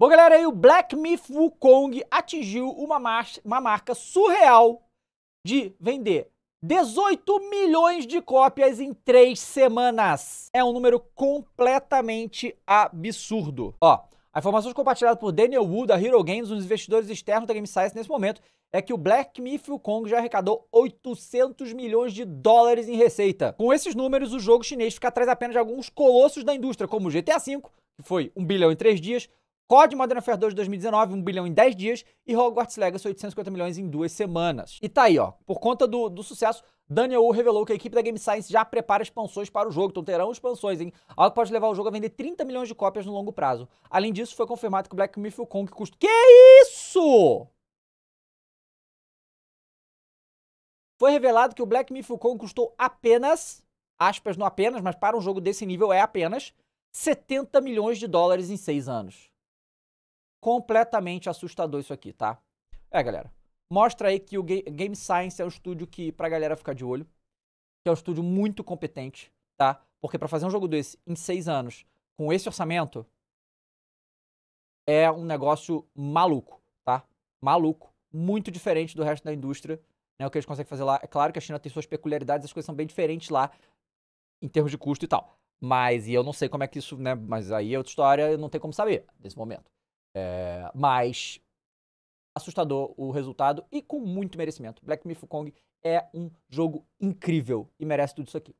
Bom, galera, aí o Black Myth Wukong atingiu uma, mar uma marca surreal de vender 18 milhões de cópias em três semanas. É um número completamente absurdo. Ó, informações compartilhadas por Daniel Wu da Hero Games, um dos investidores externos da GameSize nesse momento, é que o Black Myth Wukong já arrecadou 800 milhões de dólares em receita. Com esses números, o jogo chinês fica atrás apenas de alguns colossos da indústria, como o GTA V, que foi 1 bilhão em três dias, COD Modern Warfare 2 de 2019, 1 bilhão em 10 dias, e Hogwarts Legacy, 850 milhões em duas semanas. E tá aí, ó, por conta do, do sucesso, Daniel Wu revelou que a equipe da Game Science já prepara expansões para o jogo, então terão expansões, hein? Algo que pode levar o jogo a vender 30 milhões de cópias no longo prazo. Além disso, foi confirmado que o Black Myth Kong custa... Que isso?! Foi revelado que o Black Myth Kong custou apenas, aspas, não apenas, mas para um jogo desse nível é apenas, 70 milhões de dólares em 6 anos completamente assustador isso aqui, tá? É, galera. Mostra aí que o Game Science é um estúdio que, pra galera ficar de olho, que é um estúdio muito competente, tá? Porque para fazer um jogo desse em seis anos, com esse orçamento, é um negócio maluco, tá? Maluco. Muito diferente do resto da indústria, né? O que eles conseguem fazer lá. É claro que a China tem suas peculiaridades, as coisas são bem diferentes lá, em termos de custo e tal. Mas, e eu não sei como é que isso, né? Mas aí é outra história, eu não tenho como saber nesse momento. É, mas assustador o resultado e com muito merecimento. Black Myth Kong é um jogo incrível e merece tudo isso aqui.